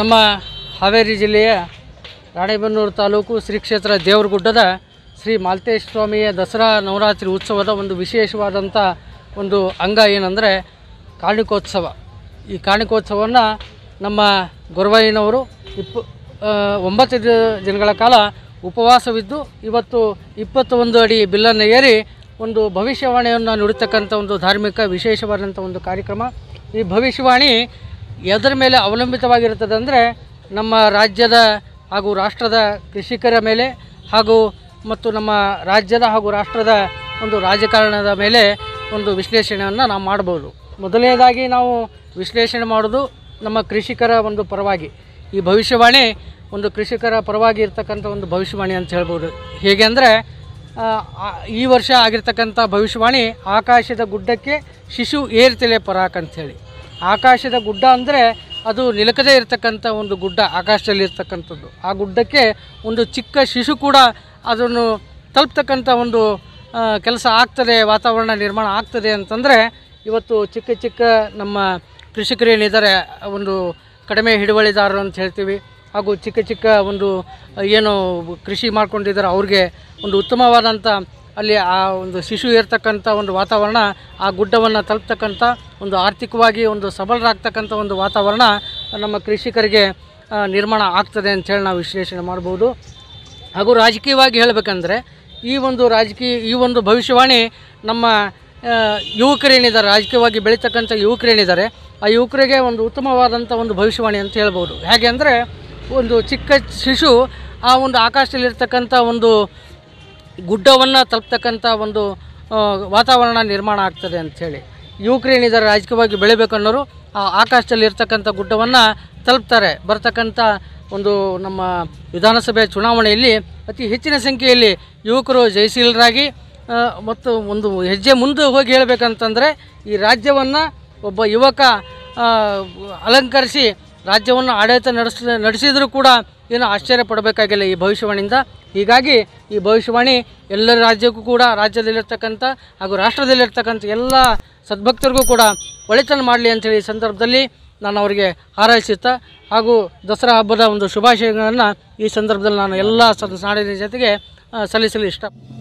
ನಮ್ಮ ಹಾವೇರಿ ಜಿಲ್ಲೆಯ ರಾಣೆಬೆನ್ನೂರು ತಾಲೂಕು ಶ್ರೀ ಕ್ಷೇತ್ರ ದೇವರಗುಡ್ಡದ ಶ್ರೀ ಮಾಲ್ತೇಶ್ ಸ್ವಾಮಿಯ ದಸರಾ ನವರಾತ್ರಿ ಉತ್ಸವದ ಒಂದು ವಿಶೇಷವಾದಂಥ ಒಂದು ಅಂಗ ಏನಂದರೆ ಕಾಣಿಕೋತ್ಸವ ಈ ಕಾಣಿಕೋತ್ಸವವನ್ನು ನಮ್ಮ ಗೊರವಯ್ಯನವರು ಇಪ್ಪ ಒಂಬತ್ತು ದಿನಗಳ ಕಾಲ ಉಪವಾಸವಿದ್ದು ಇವತ್ತು ಇಪ್ಪತ್ತೊಂದು ಅಡಿ ಬಿಲ್ಲನ್ನು ಏರಿ ಒಂದು ಭವಿಷ್ಯವಾಣಿಯನ್ನು ನುಡಿತಕ್ಕಂಥ ಒಂದು ಧಾರ್ಮಿಕ ವಿಶೇಷವಾದಂಥ ಒಂದು ಕಾರ್ಯಕ್ರಮ ಈ ಭವಿಷ್ಯವಾಣಿ ಎದರ ಮೇಲೆ ಅವಲಂಬಿತವಾಗಿರ್ತದೆ ಅಂದರೆ ನಮ್ಮ ರಾಜ್ಯದ ಹಾಗೂ ರಾಷ್ಟ್ರದ ಕೃಷಿಕರ ಮೇಲೆ ಹಾಗೂ ಮತ್ತು ನಮ್ಮ ರಾಜ್ಯದ ಹಾಗೂ ರಾಷ್ಟ್ರದ ಒಂದು ರಾಜಕಾರಣದ ಮೇಲೆ ಒಂದು ವಿಶ್ಲೇಷಣೆಯನ್ನು ನಾವು ಮಾಡ್ಬೋದು ಮೊದಲನೇದಾಗಿ ನಾವು ವಿಶ್ಲೇಷಣೆ ಮಾಡೋದು ನಮ್ಮ ಕೃಷಿಕರ ಒಂದು ಪರವಾಗಿ ಈ ಭವಿಷ್ಯವಾಣಿ ಒಂದು ಕೃಷಿಕರ ಪರವಾಗಿ ಇರ್ತಕ್ಕಂಥ ಒಂದು ಭವಿಷ್ಯವಾಣಿ ಅಂತ ಹೇಳ್ಬೋದು ಹೇಗೆ ಅಂದರೆ ಈ ವರ್ಷ ಆಗಿರ್ತಕ್ಕಂಥ ಭವಿಷ್ಯವಾಣಿ ಆಕಾಶದ ಗುಡ್ಡಕ್ಕೆ ಶಿಶು ಏರ್ತಲೆ ಪರಾಕ್ ಅಂಥೇಳಿ ಆಕಾಶದ ಗುಡ್ಡ ಅಂದರೆ ಅದು ನಿಲಕದೇ ಇರತಕ್ಕಂಥ ಒಂದು ಗುಡ್ಡ ಆಕಾಶದಲ್ಲಿ ಇರ್ತಕ್ಕಂಥದ್ದು ಆ ಗುಡ್ಡಕ್ಕೆ ಒಂದು ಚಿಕ್ಕ ಶಿಶು ಕೂಡ ಅದನ್ನು ತಲುಪ್ತಕ್ಕಂಥ ಒಂದು ಕೆಲಸ ಆಗ್ತದೆ ವಾತಾವರಣ ನಿರ್ಮಾಣ ಆಗ್ತದೆ ಅಂತಂದರೆ ಇವತ್ತು ಚಿಕ್ಕ ಚಿಕ್ಕ ನಮ್ಮ ಕೃಷಿಕರೇನಿದ್ದಾರೆ ಒಂದು ಕಡಿಮೆ ಹಿಡುವಳಿದಾರರು ಅಂತ ಹೇಳ್ತೀವಿ ಹಾಗೂ ಚಿಕ್ಕ ಚಿಕ್ಕ ಒಂದು ಏನು ಕೃಷಿ ಮಾಡ್ಕೊಂಡಿದ್ದಾರೆ ಅವ್ರಿಗೆ ಒಂದು ಉತ್ತಮವಾದಂಥ ಅಲ್ಲಿ ಆ ಒಂದು ಶಿಶು ಇರ್ತಕ್ಕಂಥ ಒಂದು ವಾತಾವರಣ ಆ ಗುಡ್ಡವನ್ನು ತಲುಪ್ತಕ್ಕಂಥ ಒಂದು ಆರ್ಥಿಕವಾಗಿ ಒಂದು ಸಬಲರಾಗ್ತಕ್ಕಂಥ ಒಂದು ವಾತಾವರಣ ನಮ್ಮ ಕೃಷಿಕರಿಗೆ ನಿರ್ಮಾಣ ಆಗ್ತದೆ ಅಂಥೇಳಿ ನಾವು ವಿಶ್ಲೇಷಣೆ ಮಾಡ್ಬೋದು ಹಾಗೂ ರಾಜಕೀಯವಾಗಿ ಹೇಳಬೇಕಂದ್ರೆ ಈ ಒಂದು ರಾಜಕೀಯ ಈ ಒಂದು ಭವಿಷ್ಯವಾಣಿ ನಮ್ಮ ಯುವಕರೇನಿದ್ದಾರೆ ರಾಜಕೀಯವಾಗಿ ಬೆಳೀತಕ್ಕಂಥ ಯುವಕರೇನಿದ್ದಾರೆ ಆ ಯುವಕರಿಗೆ ಒಂದು ಉತ್ತಮವಾದಂಥ ಒಂದು ಭವಿಷ್ಯವಾಣಿ ಅಂತ ಹೇಳ್ಬೋದು ಹೇಗೆ ಅಂದರೆ ಒಂದು ಚಿಕ್ಕ ಶಿಶು ಆ ಒಂದು ಆಕಾಶದಲ್ಲಿರ್ತಕ್ಕಂಥ ಒಂದು ಗುಡ್ಡವನ್ನು ತಲುಪ್ತಕ್ಕಂಥ ಒಂದು ವಾತಾವರಣ ನಿರ್ಮಾಣ ಆಗ್ತದೆ ಅಂಥೇಳಿ ಯುಕ್ರೇನ್ ಇದರ ರಾಜಕೀಯವಾಗಿ ಬೆಳಿಬೇಕನ್ನೋರು ಆ ಆಕಾಶದಲ್ಲಿ ಇರ್ತಕ್ಕಂಥ ಗುಡ್ಡವನ್ನು ತಲುಪ್ತಾರೆ ಬರ್ತಕ್ಕಂಥ ಒಂದು ನಮ್ಮ ವಿಧಾನಸಭೆ ಚುನಾವಣೆಯಲ್ಲಿ ಅತಿ ಹೆಚ್ಚಿನ ಸಂಖ್ಯೆಯಲ್ಲಿ ಯುವಕರು ಜಯಶೀಲರಾಗಿ ಮತ್ತು ಒಂದು ಹೆಜ್ಜೆ ಮುಂದೆ ಹೋಗಿ ಹೇಳಬೇಕಂತಂದರೆ ಈ ರಾಜ್ಯವನ್ನು ಒಬ್ಬ ಯುವಕ ಅಲಂಕರಿಸಿ ರಾಜ್ಯವನ್ನು ಆಡಳಿತ ನಡೆಸ ನಡೆಸಿದರೂ ಕೂಡ ಏನು ಆಶ್ಚರ್ಯ ಪಡಬೇಕಾಗಿಲ್ಲ ಈ ಭವಿಷ್ಯವಾಣಿಯಿಂದ ಹೀಗಾಗಿ ಈ ಭವಿಷ್ಯವಾಣಿ ಎಲ್ಲ ರಾಜ್ಯಕ್ಕೂ ಕೂಡ ರಾಜ್ಯದಲ್ಲಿರ್ತಕ್ಕಂಥ ಹಾಗೂ ರಾಷ್ಟ್ರದಲ್ಲಿರ್ತಕ್ಕಂಥ ಎಲ್ಲ ಸದ್ಭಕ್ತರಿಗೂ ಕೂಡ ಒಳಿತನ ಮಾಡಲಿ ಅಂತೇಳಿ ಈ ಸಂದರ್ಭದಲ್ಲಿ ನಾನು ಅವರಿಗೆ ಹಾರೈಸುತ್ತಾ ಹಾಗೂ ದಸರಾ ಹಬ್ಬದ ಒಂದು ಶುಭಾಶಯಗಳನ್ನು ಈ ಸಂದರ್ಭದಲ್ಲಿ ನಾನು ಎಲ್ಲ ನಾಡಿನ ಜೊತೆಗೆ ಸಲ್ಲಿಸಲು ಇಷ್ಟ